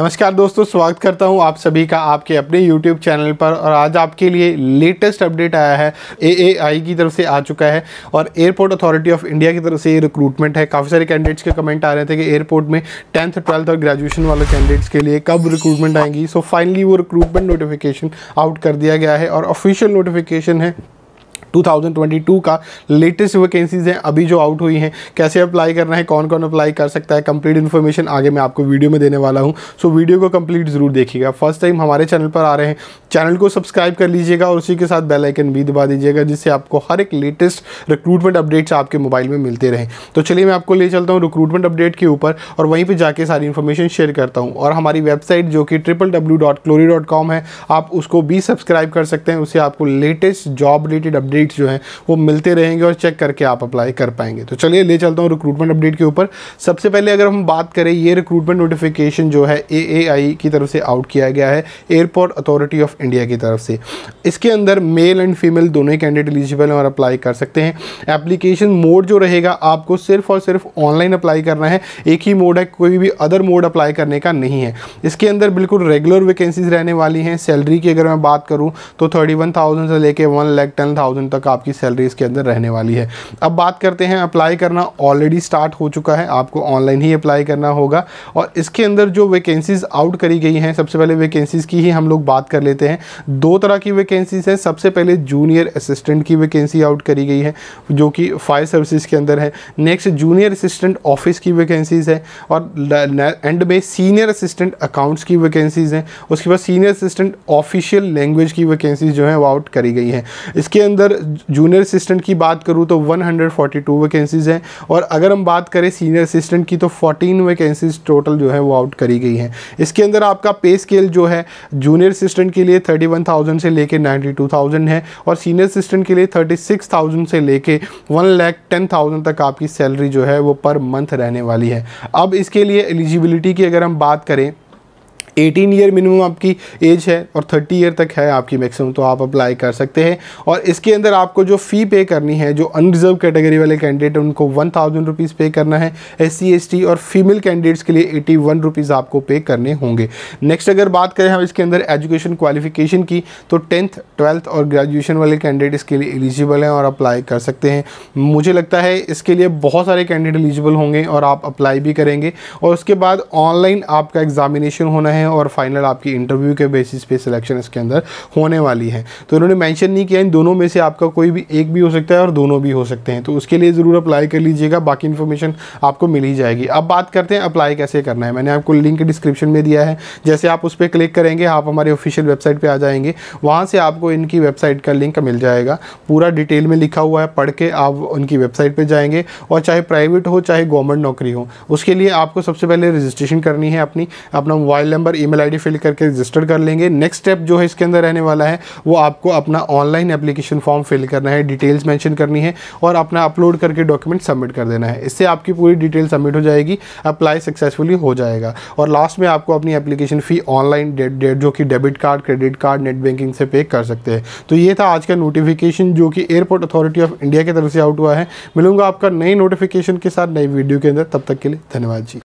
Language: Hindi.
नमस्कार दोस्तों स्वागत करता हूं आप सभी का आपके अपने YouTube चैनल पर और आज आपके लिए लेटेस्ट अपडेट आया है आई की तरफ से आ चुका है और एयरपोर्ट अथॉरिटी ऑफ इंडिया की तरफ से ये रिक्रूटमेंट है काफ़ी सारे कैंडिडेट्स के कमेंट आ रहे थे कि एयरपोर्ट में टेंथ ट्वेल्थ और ग्रेजुएशन वाले कैंडिडेट्स के लिए कब रिक्रूटमेंट आएंगी सो फाइनली वो रिक्रूटमेंट नोटिफिकेशन आउट कर दिया गया है और ऑफिशियल नोटिफिकेशन है 2022 का लेटेस्ट वैकेंसीज़ हैं अभी जो आउट हुई हैं कैसे अप्लाई करना है कौन कौन अप्लाई कर सकता है कंप्लीट इन्फॉर्मेशन आगे मैं आपको वीडियो में देने वाला हूँ सो so, वीडियो को कंप्लीट ज़रूर देखिएगा फर्स्ट टाइम हमारे चैनल पर आ रहे हैं चैनल को सब्सक्राइब कर लीजिएगा और उसी के साथ बेलाइकन भी दबा दीजिएगा जिससे आपको हर एक लेटेस्ट रिक्रूटमेंट अपडेट्स आपके मोबाइल में मिलते रहें तो चलिए मैं आपको ले चलता हूँ रिक्रूटमेंट अपडेट के ऊपर और वहीं पर जाके सारी इन्फॉर्मेशन शेयर करता हूँ और हमारी वेबसाइट जो कि ट्रिपल डब्ल्यू डॉट क्लोरी डॉट कॉम है आप उसको भी सब्सक्राइब कर सकते हैं उससे आपको latest job related update updates जो हैं वो मिलते रहेंगे और चेक करके आप अप्लाई कर पाएंगे तो चलिए ले चलता हूँ रिक्रूटमेंट अपडेट के ऊपर सबसे पहले अगर हम बात करें ये रिक्रूटमेंट नोटिफिकेशन जो है ए की तरफ से आउट किया गया है एयरपोर्ट अथॉरिटी ऑफ इंडिया की तरफ से इसके अंदर मेल एंड फीमेल दोनों कैंडिडेट एलिजिबल हैं और अप्लाई कर सकते हैं एप्लीकेशन मोड जो रहेगा आपको सिर्फ और सिर्फ ऑनलाइन अप्लाई करना है एक ही मोड है कोई भी अदर मोड अप्लाई करने का नहीं है इसके अंदर बिल्कुल रेगुलर वैकेंसीज रहने वाली हैं सैलरी की अगर मैं बात करूं तो थर्टी वन थाउजेंड से लेके वन लैख टेन तक आपकी सैलरी इसके अंदर रहने वाली है अब बात करते हैं अप्लाई करना ऑलरेडी स्टार्ट हो चुका है आपको ऑनलाइन ही अप्लाई करना होगा और इसके अंदर जो वैकेंसीज़ आउट करी गई हैं सबसे पहले वैकेंसीज़ की ही हम लोग बात कर लेते हैं दो तरह की वैकेंसीज़ हैं सबसे पहले जूनियर असिस्टेंट की वैकेंसी आउट करी गई है जो कि फायर सर्विसेज के अंदर है नेक्स्ट जूनियर असिस्टेंट ऑफिस की वैकेंसीज़ है और एंड में सीनियर असिस्टेंट अकाउंट्स की वैकेंसीज़ हैं उसके बाद सीनियर असिस्टेंट ऑफिशियल लैंग्वेज की वैकेंसीज जो हैं वो आउट करी गई हैं इसके अंदर जूनियर असिस्टेंट की बात करूँ तो 142 वैकेंसीज़ हैं और अगर हम बात करें सीनियर असिस्टेंट की तो 14 वैकेंसीज़ टोटल जो है वो आउट करी गई हैं इसके अंदर आपका पे स्केल जो है जूनियर असिस्टेंट के लिए 31,000 से लेके 92,000 है और सीनियर असिस्टेंट के लिए 36,000 से लेके थाउजेंड तक आपकी सैलरी जो है वो पर मंथ रहने वाली है अब इसके लिए एलिजिबिलिटी की अगर हम बात करें 18 ईयर मिनिमम आपकी एज है और 30 ईयर तक है आपकी मैक्सिमम तो आप अप्लाई कर सकते हैं और इसके अंदर आपको जो फ़ी पे करनी है जो अनरिजर्व कैटेगरी वाले कैंडिडेट हैं उनको वन थाउजेंड रुपीज़ पे करना है एस सी और फीमेल कैंडिडेट्स के लिए एटी वन रुपीज़ आपको पे करने होंगे नेक्स्ट अगर बात करें हम इसके अंदर एजुकेशन क्वालिफिकेशन की तो टेंथ ट्वेल्थ और ग्रेजुएशन वाले कैंडिडेट इसके लिए एलिजिबल हैं और अप्लाई कर सकते हैं मुझे लगता है इसके लिए बहुत सारे कैंडिडेट एलिजिबल होंगे और आप अप्लाई भी करेंगे और उसके बाद ऑनलाइन आपका एग्जामिनेशन होना है हैं और फाइनल आपकी इंटरव्यू के बेसिस पे सिलेक्शन इसके अंदर होने वाली है तो इन्होंने मेंशन नहीं किया इन दोनों में से आपका कोई भी एक भी हो सकता है और दोनों भी हो सकते हैं तो उसके लिए ज़रूर अप्लाई कर लीजिएगा बाकी इन्फॉर्मेशन आपको मिल ही जाएगी अब बात करते हैं अप्लाई कैसे करना है मैंने आपको लिंक डिस्क्रिप्शन में दिया है जैसे आप उस पर क्लिक करेंगे आप हमारे ऑफिशियल वेबसाइट पर आ जाएंगे वहाँ से आपको इनकी वेबसाइट का लिंक मिल जाएगा पूरा डिटेल में लिखा हुआ है पढ़ के आप उनकी वेबसाइट पर जाएंगे और चाहे प्राइवेट हो चाहे गवर्नमेंट नौकरी हो उसके लिए आपको सबसे पहले रजिस्ट्रेशन करनी है अपनी अपना मोबाइल नंबर पर ईमेल आईडी फिल करके रजिस्टर कर लेंगे नेक्स्ट स्टेप जो है इसके अंदर रहने वाला है वो आपको अपना ऑनलाइन एप्लीकेशन फॉर्म फिल करना है डिटेल्स मैंशन करनी है और अपना अपलोड करके डॉक्यूमेंट सबमिट कर देना है इससे आपकी पूरी डिटेल सबमिट हो जाएगी अप्लाई सक्सेसफुली हो जाएगा और लास्ट में आपको अपनी एप्लीकेशन फ़ी ऑनलाइन डेट जो कि debit card credit card net banking से पे कर सकते हैं तो ये था आज का नोटिफिकेशन जो कि एयरपोर्ट अथॉरिटी ऑफ इंडिया की तरफ से आउट हुआ है मिलूंगा आपका नई नोटिफिकेशन के साथ नई वीडियो के अंदर तब तक के लिए धन्यवाद जी